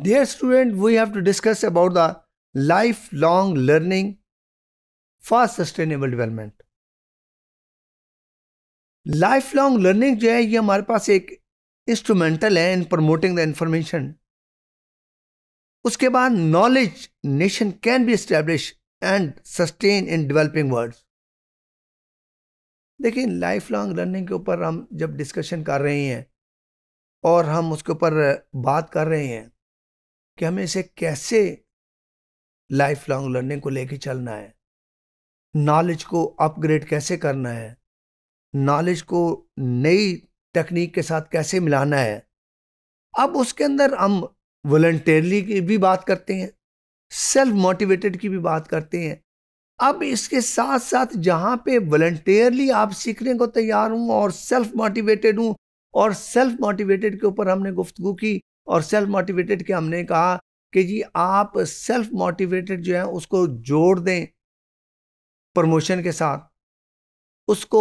student we have to discuss about the life long learning learning sustainable sustainable life long learning जो है ये हमारे पास एक instrumental है इन प्रमोटिंग द इंफॉर्मेशन उसके बाद knowledge nation can be establish and sustain in developing world देखिए life long learning के ऊपर हम जब डिस्कशन कर रहे हैं और हम उसके ऊपर बात कर रहे हैं कि हमें इसे कैसे लाइफ लॉन्ग लर्निंग को लेके चलना है नॉलेज को अपग्रेड कैसे करना है नॉलेज को नई टेक्निक के साथ कैसे मिलाना है अब उसके अंदर हम वॉल्टरली की भी बात करते हैं सेल्फ मोटिवेटेड की भी बात करते हैं अब इसके साथ साथ जहाँ पे वॉल्टरली आप सीखने को तैयार हूँ और सेल्फ मोटिवेटेड हूँ और सेल्फ मोटिवेटेड के ऊपर हमने गुफ्तु की और सेल्फ मोटिवेटेड के हमने कहा कि जी आप सेल्फ मोटिवेटेड जो है उसको जोड़ दें प्रमोशन के साथ उसको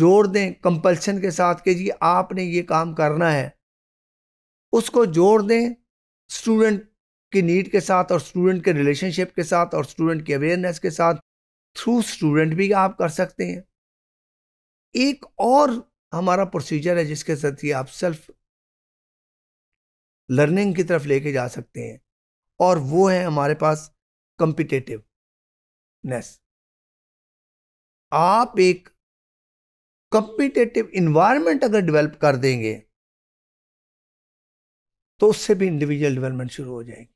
जोड़ दें कंपल्शन के साथ कि जी आपने ये काम करना है उसको जोड़ दें स्टूडेंट की नीड के साथ और स्टूडेंट के रिलेशनशिप के साथ और स्टूडेंट की अवेयरनेस के साथ थ्रू स्टूडेंट भी आप कर सकते हैं एक और हमारा प्रोसीजर है जिसके जरिए आप सेल्फ लर्निंग की तरफ लेके जा सकते हैं और वो है हमारे पास कम्पिटेटिवनेस आप एक कम्पिटेटिव इन्वायरमेंट अगर डेवलप कर देंगे तो उससे भी इंडिविजुअल डेवलपमेंट शुरू हो जाएगी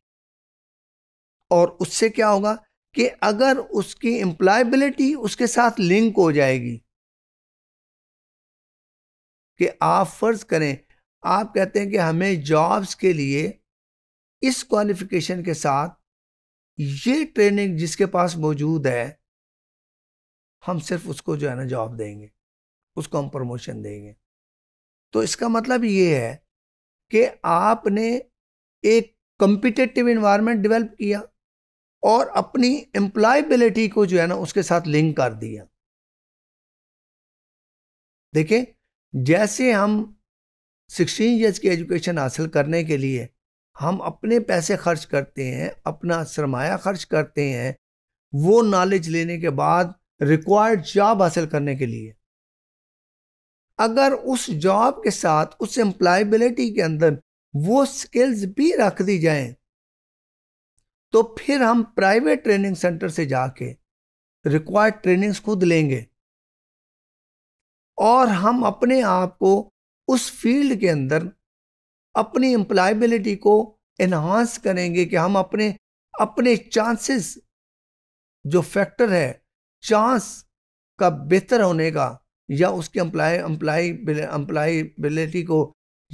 और उससे क्या होगा कि अगर उसकी एम्प्लॉयबिलिटी उसके साथ लिंक हो जाएगी कि आप फर्ज करें आप कहते हैं कि हमें जॉब्स के लिए इस क्वालिफिकेशन के साथ ये ट्रेनिंग जिसके पास मौजूद है हम सिर्फ उसको जो है ना जॉब देंगे उसको हम प्रमोशन देंगे तो इसका मतलब ये है कि आपने एक कम्पिटेटिव इन्वायरमेंट डेवलप किया और अपनी एम्प्लॉयबिलिटी को जो है ना उसके साथ लिंक कर दिया देखें जैसे हम सिक्सटीन ईयर्स की एजुकेशन हासिल करने के लिए हम अपने पैसे खर्च करते हैं अपना सरमाया खर्च करते हैं वो नॉलेज लेने के बाद रिक्वायर्ड जॉब हासिल करने के लिए अगर उस जॉब के साथ उस एम्प्लाइबिलिटी के अंदर वो स्किल्स भी रख दी जाएं तो फिर हम प्राइवेट ट्रेनिंग सेंटर से जाके रिक्वायर्ड ट्रेनिंग्स खुद लेंगे और हम अपने आप को उस फील्ड के अंदर अपनी एम्प्लॉयबिलिटी को इन्हांस करेंगे कि हम अपने अपने चांसेस जो फैक्टर है चांस का बेहतर होने का या उसके एम्प्लाई एम्प्लाई एम्प्लाइबिलिटी को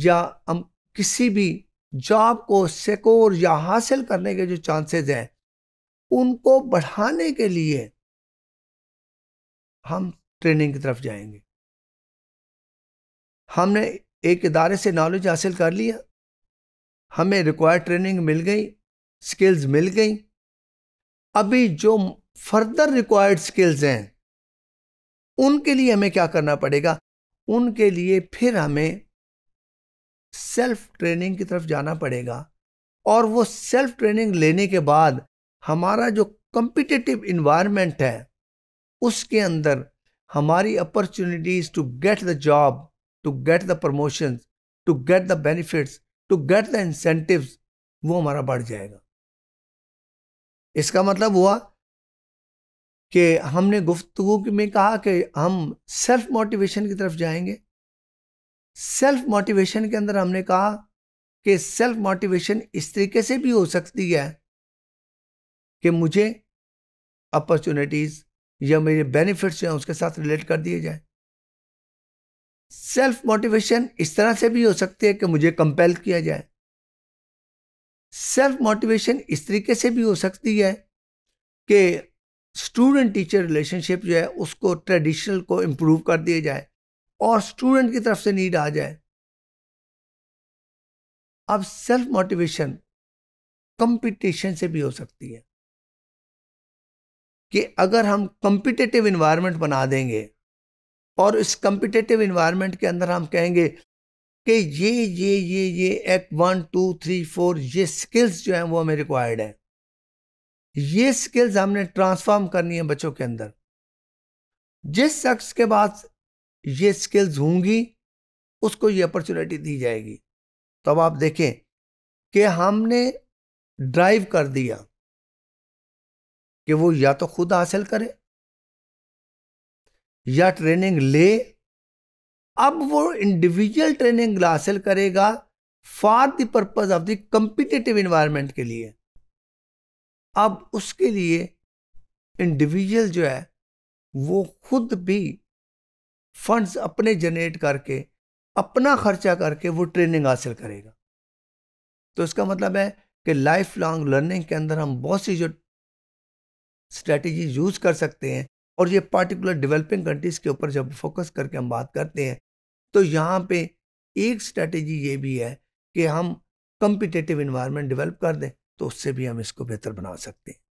या हम किसी भी जॉब को सिक्योर या हासिल करने के जो चांसेस हैं उनको बढ़ाने के लिए हम ट्रेनिंग की तरफ जाएंगे हमने एक इदारे से नॉलेज हासिल कर लिया हमें रिक्वायर्ड ट्रेनिंग मिल गई स्किल्स मिल गई अभी जो फर्दर रिक्वायर्ड स्किल्स हैं उनके लिए हमें क्या करना पड़ेगा उनके लिए फिर हमें सेल्फ ट्रेनिंग की तरफ जाना पड़ेगा और वो सेल्फ ट्रेनिंग लेने के बाद हमारा जो कम्पिटिटिव इन्वायरमेंट है उसके अंदर हमारी opportunities to get the job to get the promotions to get the benefits to get the incentives वो हमारा बढ़ जाएगा इसका मतलब हुआ कि हमने गुफ्तगु में कहा कि हम सेल्फ मोटिवेशन की तरफ जाएंगे सेल्फ मोटिवेशन के अंदर हमने कहा कि सेल्फ मोटिवेशन इस तरीके से भी हो सकती है कि मुझे अपॉर्चुनिटीज़ या मेरे बेनिफिट्स हैं उसके साथ रिलेट कर दिए जाएं सेल्फ मोटिवेशन इस तरह से भी हो सकती है कि मुझे कंपेल किया जाए सेल्फ मोटिवेशन इस तरीके से भी हो सकती है कि स्टूडेंट टीचर रिलेशनशिप जो है उसको ट्रेडिशनल को इम्प्रूव कर दिया जाए और स्टूडेंट की तरफ से नीड आ जाए अब सेल्फ मोटिवेशन कंपटीशन से भी हो सकती है कि अगर हम कंपिटेटिव इन्वायरमेंट बना देंगे और इस कम्पिटेटिव इन्वायरमेंट के अंदर हम कहेंगे कि ये ये ये ये act one two three four ये स्किल्स जो हैं वो हमें रिक्वायर्ड है ये स्किल्स हमने ट्रांसफॉर्म करनी है बच्चों के अंदर जिस शख्स के पास ये स्किल्स होंगी उसको ये अपॉर्चुनिटी दी जाएगी तो अब आप देखें कि हमने ड्राइव कर दिया कि वो या तो खुद हासिल करे या ट्रेनिंग ले अब वो इंडिविजुअल ट्रेनिंग हासिल करेगा for the purpose of the competitive environment के लिए अब उसके लिए इंडिविजुअल जो है वो खुद भी फंड्स अपने जनरेट करके अपना खर्चा करके वो ट्रेनिंग हासिल करेगा तो इसका मतलब है कि लाइफ लॉन्ग लर्निंग के अंदर हम बहुत सी जो स्ट्रेटजी यूज़ कर सकते हैं और ये पार्टिकुलर डेवलपिंग कंट्रीज़ के ऊपर जब फोकस करके हम बात करते हैं तो यहाँ पे एक स्ट्रेटेजी ये भी है कि हम कम्पिटेटिव इन्वायरमेंट डेवलप कर दें तो उससे भी हम इसको बेहतर बना सकते हैं